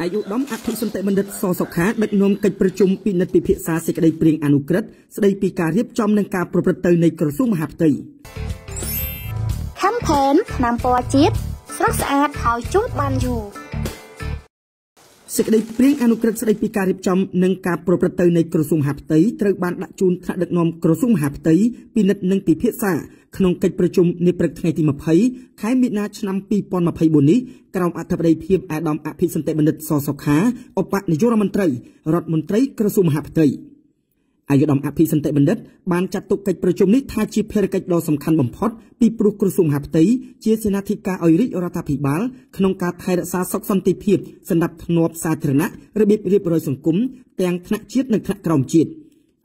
អាយុដំអធិសន្តិបណ្ឌិតសសុខាដឹកនាំកិច្ចប្រជុំពិនិត្យពិភាក្សាសេចក្តីព្រៀងអនុក្រឹត្យស្តីពីការរៀបចំនិងការប្រព្រឹត្តទៅនៃក្រសួងមហាផ្ទៃ Campaign ឆ្នាំពណ៌ជាតិស្រស់ស្អាតហើយជូតបានយូរសេចក្តីព្រាងអនុក្រឹត្យស្តីពីការរៀបចំនិងការប្រព្រឹត្តទៅនៃក្រសួងមហាផ្ទៃត្រូវបានដាក់ជូនថ្នាក់ដឹកនាំក្រសួងមហាផ្ទៃពិនិត្យនិងពិភាក្សាក្នុងកិច្ចប្រជុំនាព្រឹកថ្ងៃទី20ខែមិនិនាឆ្នាំ2024នេះក្រោមអធិបតីភាពអាដាមអភិសន្តិបណ្ឌិតសសុខាឧបនាយករដ្ឋមន្ត្រីរដ្ឋមន្ត្រីក្រសួងមហាផ្ទៃអាយុធមអភិសន្តិបណ្ឌិតបានចាត់ទុកកិច្ចប្រជុំនេះថាជាភារកិច្ចដ៏សំខាន់បំផុតពីព្រោះក្រសួងមហាផ្ទៃជាសេនាធិការឲ្យរាជរដ្ឋាភិបាល ក្នុងការថែរក្សាសុខសន្តិភាពសន្តិភាពសាធារណៈរបៀបរៀបរយសង្គមទាំងថ្នាក់ជាតិនិងថ្នាក់ក្រោមជាតិ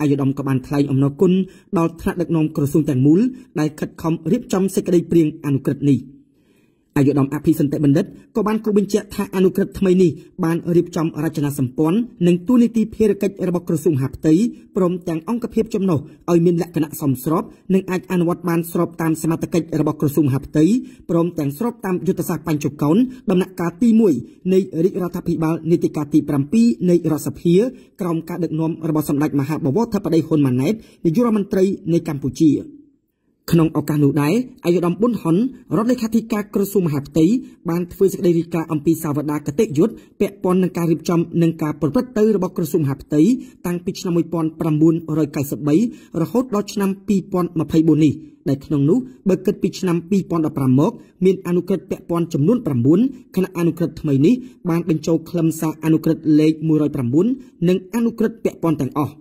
អាយុធមក៏បានថ្លែងអំណរគុណដល់ថ្នាក់ដឹកនាំក្រសួងទាំងមូលដែលខិតខំរៀបចំសេចក្តីព្រៀងអនុក្រឹត្យនេះ។អាយុធម្មអភិសន្តិបណ្ឌិតក៏បានគូបញ្ជាក់ថាអនុក្រឹត្យថ្មីនេះបានរៀបចំរចនាសម្ព័ន្ធនិងទូនីតិភារកិច្ចរបស់ក្រសួងហាផ្ទៃព្រមទាំងអង្គភាពចំណុះឲ្យមានលក្ខណៈសមស្របនិងអាចអនុវត្តបានស្របតាមសមត្ថកិច្ចរបស់ក្រសួងហាផ្ទៃព្រមទាំងស្របតាមយុទ្ធសាស្ត្របញ្ចុកោណដំណាក់កាលទី1នៃរាជរដ្ឋាភិបាលនីតិកាលទី7នៃរដ្ឋសភាក្រោមការដឹកនាំរបស់សម្ដេចមហាបវរធិបតីហ៊ុនម៉ាណែតនាយករដ្ឋមន្ត្រីនៃកម្ពុជា។ក្នុងឱកាសនោះដែរអាយុដំប៊ុនហ៊ុនរដ្ឋលេខាធិការក្រសួងមហាផ្ទៃបានធ្វើសេចក្តីរាយការណ៍អំពីសាវតាគតិយុត្តពាក់ព័ន្ធនឹងការរៀបចំនិងការប្រព្រឹត្តទៅរបស់ក្រសួងមហាផ្ទៃតាំងពីឆ្នាំ1993រហូតដល់ឆ្នាំ2024នេះដែលក្នុងនោះបើគិតពីឆ្នាំ2015មកមានអនុក្រឹត្យពាក់ព័ន្ធចំនួន9ខណៈអនុក្រឹត្យថ្មីនេះបានបញ្ចូលខ្លឹមសារអនុក្រឹត្យលេខ109និងអនុក្រឹត្យពាក់ព័ន្ធទាំងអស់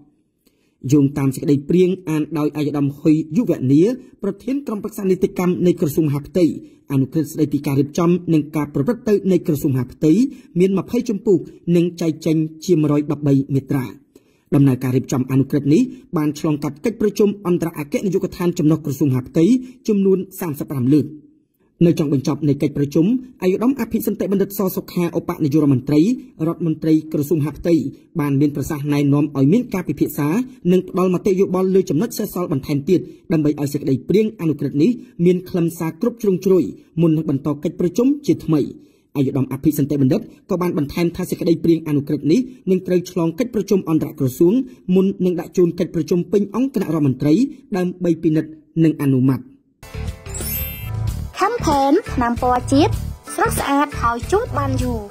យោងតាមសេចក្តីព្រៀងអានដោយអាយដាមហ៊ុយយុវនីប្រធានក្រុមប្រឹក្សានីតិកម្មនៃក្រសួងមហាផ្ទៃអនុក្រឹត្យស្តីពីការរៀបចំ និងការប្រព្រឹត្តទៅនៃក្រសួងមហាផ្ទៃមាន20ជំពូកនិងចែកចែងជា113មាត្រាដំណើរការរៀបចំអនុក្រឹត្យនេះបានឆ្លងកាត់កិច្ចប្រជុំអន្តរអគ្គនាយកដ្ឋានចំណុះក្រសួងមហាផ្ទៃចំនួន35លើក។នៅចុងបញ្ចប់នៃកិច្ចប្រជុំអាយឧត្តមអភិសន្តិបណ្ឌិតសសុខាឧបនាយករដ្ឋមន្ត្រីរដ្ឋមន្ត្រីក្រសួងហាផ្ទៃបានមានប្រសាសន៍ណែនាំឲ្យមានការពិភាក្សានិងផ្ដល់មតិយោបល់លើចំណុចសេសសល់បន្ថែមទៀតដើម្បីឲ្យសេចក្តីព្រាងអនុក្រឹត្យនេះមានខ្លឹមសារគ្រប់ជ្រុងជ្រោយមុននឹងបន្តកិច្ចប្រជុំជាថ្មីអាយឧត្តមអភិសន្តិបណ្ឌិតក៏បានបន្ថែមថាសេចក្តីព្រាងអនុក្រឹត្យនេះនឹងត្រូវឆ្លងកិច្ចប្រជុំអន្តរក្រសួងមុននឹងដាក់ជូនកិច្ចប្រជុំពេញអង្គគណៈរដ្ឋមន្ត្រីដើម្បីពិនិត្យនិងអនុម័ត។ campaign ថ្នាំពណ៌ជាតិស្រស់ស្អាតហើយជុំបានយូរ